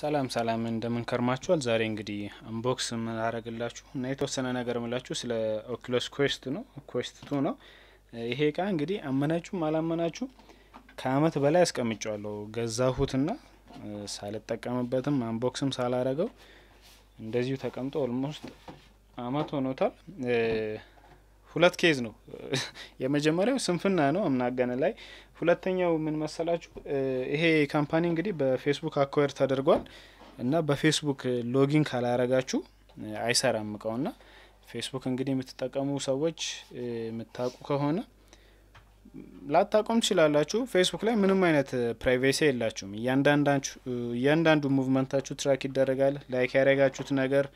ሰላም ሰላም እንደምን ከርማችኋል። ዛሬ እንግዲህ አንቦክስ የምናደርግላችሁ እና የተወሰነ ነገር ምላችሁ ስለ ኦኪሎስ ኩዌስት ነው። ኩዌስት ቱ ነው ይሄ እቃ እንግዲህ አመናችሁም አላመናችሁም ከአመት በላይ አስቀምጫዋለሁ። ገዛሁትና ሳልጠቀምበትም አንቦክስም ሳላረገው እንደዚሁ ተቀምጦ ኦልሞስት አመት ሆኖታል። ሁለት ኬዝ ነው። የመጀመሪያው ስንፍና ነው አምናገን ላይ። ሁለተኛው ምን መሰላችሁ? ይሄ ካምፓኒ እንግዲህ በፌስቡክ አኳር ተደርጓል እና በፌስቡክ ሎጊን ካላረጋችሁ አይሰራም ና ፌስቡክ እንግዲህ የምትጠቀሙ ሰዎች የምታውቁ ከሆነ ላታቆም ትችላላችሁ። ፌስቡክ ላይ ምንም አይነት ፕራይቬሲ የላችሁም። እያንዳንዱ ሙቭመንታችሁ ትራክ ይደረጋል። ላይክ ያደረጋችሁት ነገር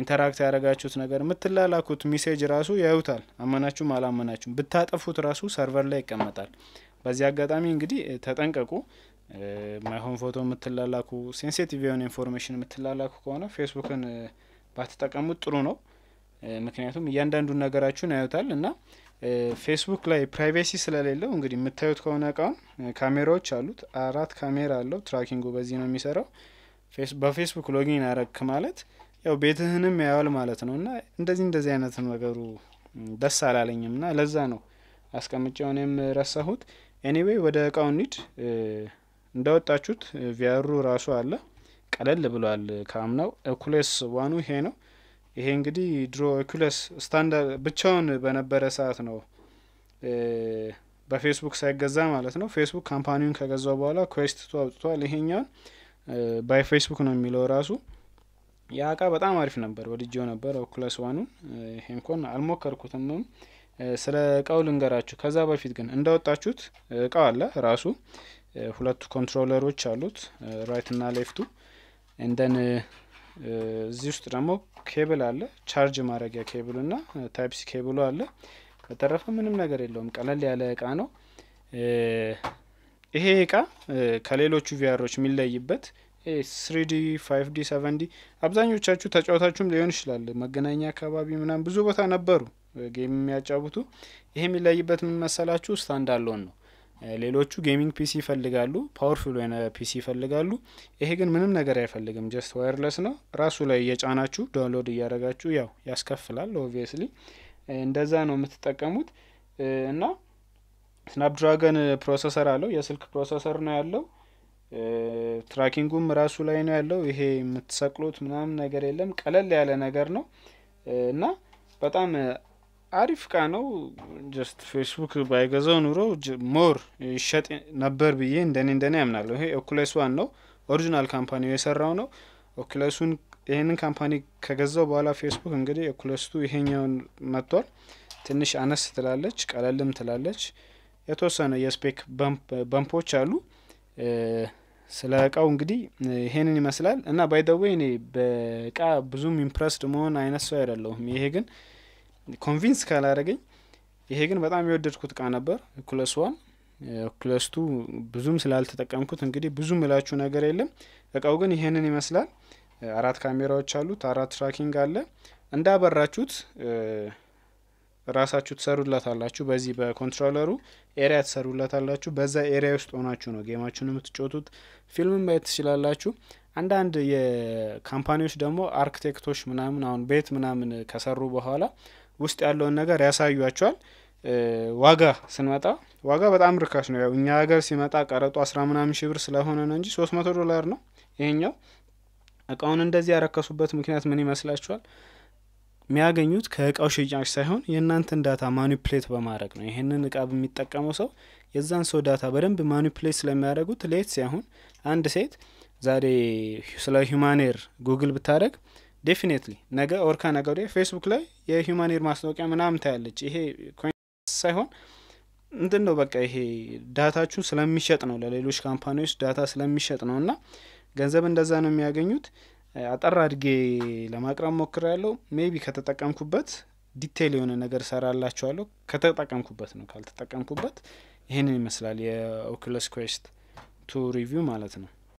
ኢንተራክት ያደረጋችሁት ነገር የምትላላኩት ሚሴጅ ራሱ ያዩታል። አመናችሁም አላመናችሁም ብታጠፉት ራሱ ሰርቨር ላይ ይቀመጣል። በዚህ አጋጣሚ እንግዲህ ተጠንቀቁ። ማይሆን ፎቶ የምትላላኩ ሴንሴቲቭ የሆነ ኢንፎርሜሽን የምትላላኩ ከሆነ ፌስቡክን ባትጠቀሙት ጥሩ ነው። ምክንያቱም እያንዳንዱን ነገራችሁን ያዩታል እና ፌስቡክ ላይ ፕራይቬሲ ስለሌለው እንግዲህ የምታዩት ከሆነ እቃውን ካሜራዎች አሉት። አራት ካሜራ አለው። ትራኪንጉ በዚህ ነው የሚሰራው። በፌስቡክ ሎጊን ያረክ ማለት ያው ቤትህንም ያዋል ማለት ነው። እና እንደዚህ እንደዚህ አይነት ነገሩ ደስ አላለኝም እና ለዛ ነው አስቀምጫውን የምረሳሁት። ኤኒዌይ ወደ እቃው እንሂድ። እንዳወጣችሁት ቪያሩ ራሱ አለ ቀለል ብሏል ከአምናው። ኦኩሌስ ዋኑ ይሄ ነው። ይሄ እንግዲህ ድሮ ኦኩሌስ ስታንዳርድ ብቻውን በነበረ ሰዓት ነው በፌስቡክ ሳይገዛ ማለት ነው። ፌስቡክ ካምፓኒውን ከገዛው በኋላ ኩዌስት ቱ አውጥቷል። ይሄኛውን ባይ ፌስቡክ ነው የሚለው ራሱ ያ እቃ በጣም አሪፍ ነበር፣ ወድጄው ነበር ኦኩለስ ዋኑን። ሄንኮን አልሞከርኩትም። ስለ እቃው ልንገራችሁ። ከዛ በፊት ግን እንደወጣችሁት እቃው አለ ራሱ። ሁለቱ ኮንትሮለሮች አሉት ራይት እና ሌፍቱ እንደን እዚህ ውስጥ ደግሞ ኬብል አለ፣ ቻርጅ ማድረጊያ ኬብሉ እና ታይፕሲ ኬብሉ አለ። በተረፈ ምንም ነገር የለውም፣ ቀለል ያለ እቃ ነው። ይሄ እቃ ከሌሎቹ ቪያሮች የሚለይበት ስሪዲ ፋይቭ ዲ ሰቨን ዲ አብዛኞቻችሁ ተጫወታችሁም ሊሆን ይችላል። መገናኛ አካባቢ ምናም ብዙ ቦታ ነበሩ ጌም የሚያጫውቱ። ይሄ የሚለይበት ምን መሰላችሁ? ስታንድ አሎን ነው። ሌሎቹ ጌሚንግ ፒሲ ይፈልጋሉ፣ ፓወርፉል የሆነ ፒሲ ይፈልጋሉ። ይሄ ግን ምንም ነገር አይፈልግም። ጀስት ዋየርለስ ነው። ራሱ ላይ እየጫናችሁ ዳውንሎድ እያደረጋችሁ ያው ያስከፍላል። ኦብቪየስሊ እንደዛ ነው የምትጠቀሙት እና ስናፕድራገን ፕሮሰሰር አለው። የስልክ ፕሮሰሰር ነው ያለው ትራኪንጉም ራሱ ላይ ነው ያለው። ይሄ የምትሰቅሉት ምናምን ነገር የለም። ቀለል ያለ ነገር ነው እና በጣም አሪፍ እቃ ነው። ጀስት ፌስቡክ ባይገዛው ኑሮ ሞር ይሸጥ ነበር ብዬ እንደኔ እንደኔ ያምናለሁ። ይሄ ኦኩለስ ዋን ነው፣ ኦሪጂናል ካምፓኒው የሰራው ነው። ኦኩለሱን ይህንን ካምፓኒ ከገዛው በኋላ ፌስቡክ እንግዲህ ኦኩለስቱ ይሄኛውን መጥቷል። ትንሽ አነስ ትላለች፣ ቀለልም ትላለች። የተወሰነ የስፔክ በምፖች አሉ። ስለ እቃው እንግዲህ ይሄንን ይመስላል እና ባይ እኔ በእቃ ብዙም ኢምፕረስድ መሆን አይነት ሰው አይደለሁም። ይሄ ግን ኮንቪንስ ካላደረገኝ ይሄ ግን በጣም የወደድኩት እቃ ነበር። ኩለስ ዋን ኩለስቱ ብዙም ስላልተጠቀምኩት እንግዲህ ብዙ ምላችሁ ነገር የለም። እቃው ግን ይሄንን ይመስላል። አራት ካሜራዎች አሉት። አራት ትራኪንግ አለ እንዳበራችሁት ራሳችሁ ትሰሩላታላችሁ። በዚህ በኮንትሮለሩ ኤሪያ ትሰሩላታላችሁ። በዛ ኤሪያ ውስጥ ሆናችሁ ነው ጌማችሁን የምትጮቱት። ፊልምም ማየት ትችላላችሁ። አንዳንድ የካምፓኒዎች ደግሞ አርክቴክቶች ምናምን አሁን ቤት ምናምን ከሰሩ በኋላ ውስጥ ያለውን ነገር ያሳዩቸዋል። ዋጋ ስንመጣ ዋጋ በጣም ርካሽ ነው። ያው እኛ ሀገር ሲመጣ ቀረጡ አስራ ምናምን ሺ ብር ስለሆነ ነው እንጂ ሶስት መቶ ዶላር ነው ይሄኛው። እቃውን እንደዚህ ያረከሱበት ምክንያት ምን ይመስላችኋል? የሚያገኙት ከእቃው ሽያጭ ሳይሆን የእናንተን ዳታ ማኒፕሌት በማድረግ ነው። ይህንን እቃ በሚጠቀመው ሰው የዛን ሰው ዳታ በደንብ ማኒፕሌት ስለሚያደርጉት ሌት ሳይሆን አንድ ሴት ዛሬ ስለ ሂማኔር ጉግል ብታደረግ ዴፊኔትሊ ነገ ኦርካ ነገ ወዲያ ፌስቡክ ላይ የሂማኔር ማስታወቂያ ምናምን ታያለች። ይሄ ሳይሆን እንትን ነው በቃ ይሄ ዳታችሁን ስለሚሸጥ ነው፣ ለሌሎች ካምፓኒዎች ዳታ ስለሚሸጥ ነው እና ገንዘብ እንደዛ ነው የሚያገኙት። አጠር አድጌ ለማቅረብ ሞክር ያለው ሜቢ ከተጠቀምኩበት ዲቴይል የሆነ ነገር ሰራላችኋለሁ። ከተጠቀምኩበት ነው። ካልተጠቀምኩበት ይህንን ይመስላል የኦኩለስ ኩዌስት ቱ ሪቪው ማለት ነው።